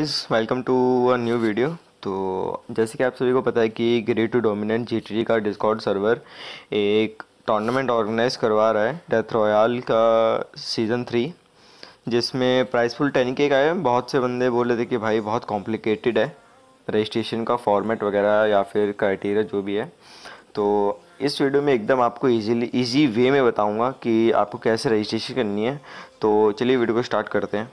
guys welcome to a new video तो जैसे कि आप सभी को पता है कि ग्रे टू डोमिनेंट जी का डिस्कॉर्ड सर्वर एक टूर्नामेंट ऑर्गेनाइज करवा रहा है डेथ रॉयल का सीज़न थ्री जिसमें फुल टेन के का है बहुत से बंदे बोल रहे थे कि भाई बहुत कॉम्प्लिकेटेड है रजिस्ट्रेशन का फॉर्मेट वगैरह या फिर क्राइटेरिया जो भी है तो इस वीडियो में एकदम आपको ईजीली ईजी वे में बताऊँगा कि आपको कैसे रजिस्ट्रेशन करनी है तो चलिए वीडियो को स्टार्ट करते हैं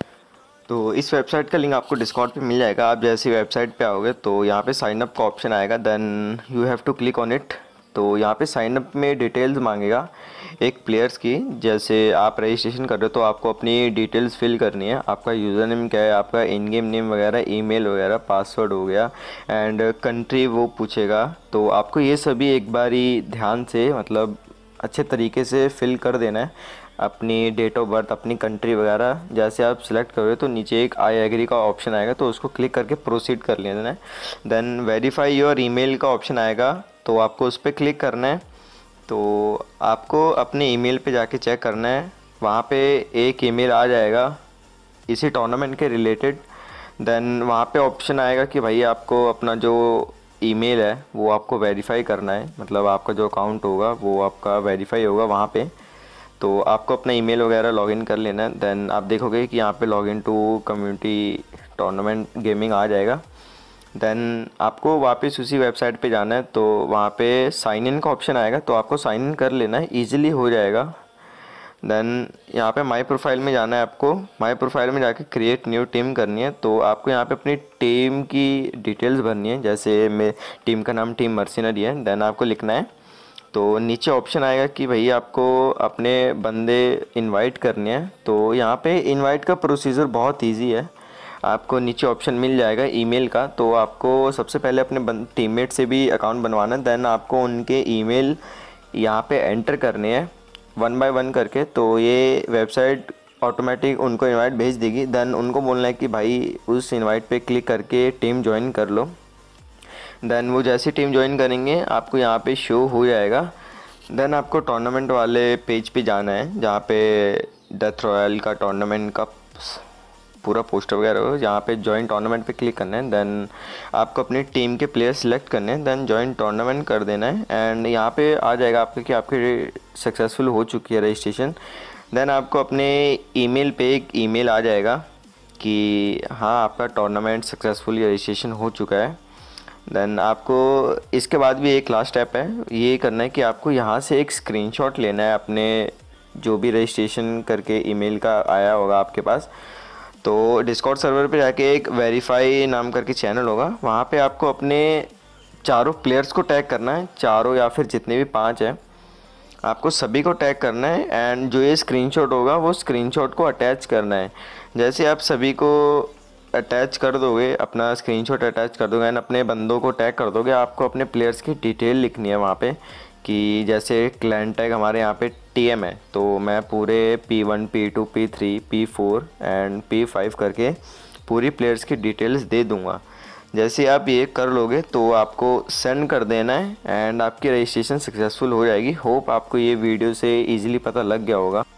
तो इस वेबसाइट का लिंक आपको डिस्काउंट पे मिल जाएगा आप जैसे वेबसाइट पे आओगे तो यहाँ पे साइन अप का ऑप्शन आएगा then you have to click on it तो यहाँ पे साइन अप में डिटेल्स मांगेगा एक प्लेयर्स की जैसे आप रजिस्ट्रेशन कर रहे हो तो आपको अपनी डिटेल्स फिल करनी है आपका यूज़र नेम क्या है आपका इन गेम नेम वगैरह ईमेल वगैरह पासवर्ड हो गया एंड कंट्री वो पूछेगा तो आपको ये सभी एक बार ही ध्यान से मतलब अच्छे तरीके से फिल कर देना है अपनी डेट ऑफ बर्थ अपनी कंट्री वगैरह जैसे आप सिलेक्ट करोगे तो नीचे एक आई एग्री का ऑप्शन आएगा तो उसको क्लिक करके प्रोसीड कर लेना है देन वेरीफाई योर ईमेल का ऑप्शन आएगा तो आपको उस पर क्लिक करना है तो आपको अपने ईमेल पे जाके चेक करना है वहाँ पे एक ईमेल आ जाएगा इसी टूर्नामेंट के रिलेटेड देन वहाँ पे ऑप्शन आएगा कि भाई आपको अपना जो ईमेल है वो आपको वेरीफाई करना है मतलब आपका जो अकाउंट होगा वो आपका वेरीफाई होगा वहाँ पे तो आपको अपना ईमेल वगैरह लॉगिन कर लेना है देन आप देखोगे कि यहाँ पे login to community tournament gaming आ जाएगा देन आपको वापस उसी वेबसाइट पे जाना है तो वहाँ पे साइन इन का ऑप्शन आएगा तो आपको साइन इन कर लेना है ईजिली हो जाएगा देन यहाँ पे माय प्रोफाइल में जाना है आपको माय प्रोफाइल में जाके क्रिएट न्यू टीम करनी है तो आपको यहाँ पे अपनी टीम की डिटेल्स भरनी है जैसे मैं टीम का नाम टीम मर्सिनरी है देन आपको लिखना है तो नीचे ऑप्शन आएगा कि भई आपको अपने बंदे इनवाइट करने हैं तो यहाँ पे इनवाइट का प्रोसीजर बहुत इजी है आपको नीचे ऑप्शन मिल जाएगा ईमेल का तो आपको सबसे पहले अपने टीममेट से भी अकाउंट बनवाना है दैन आपको उनके ईमेल यहाँ पे एंटर करने हैं वन बाय वन करके तो ये वेबसाइट ऑटोमेटिक उनको इनवाइट भेज देगी दैन उनको बोलना है कि भाई उस इनवाइट पे क्लिक करके टीम ज्वाइन कर लो देन वो जैसी टीम ज्वाइन करेंगे आपको यहाँ पे शो हो जाएगा देन आपको टूर्नामेंट वाले पेज पे जाना है जहाँ पे डेथ रॉयल का टूर्नामेंट का पूरा पोस्टर वगैरह हो जहाँ पे ज्वाइन टूर्नामेंट पे क्लिक करना है देन आपको अपनी टीम के प्लेयर सेलेक्ट करने हैं देन ज्वाइन टूर्नामेंट कर देना है एंड यहाँ पे आ जाएगा आपके कि आपकी सक्सेसफुल हो चुकी है रजिस्ट्रेशन देन आपको अपने ईमेल पे एक ईमेल आ जाएगा कि हाँ आपका टूर्नामेंट सक्सेसफुली रजिस्ट्रेशन हो चुका है देन आपको इसके बाद भी एक लास्ट स्टेप है ये करना है कि आपको यहाँ से एक स्क्रीनशॉट लेना है अपने जो भी रजिस्ट्रेशन करके ईमेल का आया होगा आपके पास तो डिस्कॉर्ड सर्वर पे जाके एक वेरीफाई नाम करके चैनल होगा वहाँ पे आपको अपने चारों प्लेयर्स को टैग करना है चारों या फिर जितने भी पाँच हैं आपको सभी को टैग करना है एंड जो ये स्क्रीनशॉट होगा वो स्क्रीनशॉट को अटैच करना है जैसे आप सभी को अटैच कर दोगे अपना स्क्रीनशॉट अटैच कर दोगे एंड अपने बंदों को टैग कर दोगे आपको अपने प्लेयर्स की डिटेल लिखनी है वहाँ पे कि जैसे क्लाइंट टैग हमारे यहाँ पे टी एम है तो मैं पूरे P one P two P three P four and P five करके पूरी प्लेयर्स की डिटेल्स दे दूँगा जैसे आप ये कर लोगे तो आपको सेंड कर देना है एंड आपकी रजिस्ट्रेशन सक्सेसफुल हो जाएगी होप आपको ये वीडियो से ईजिली पता लग गया होगा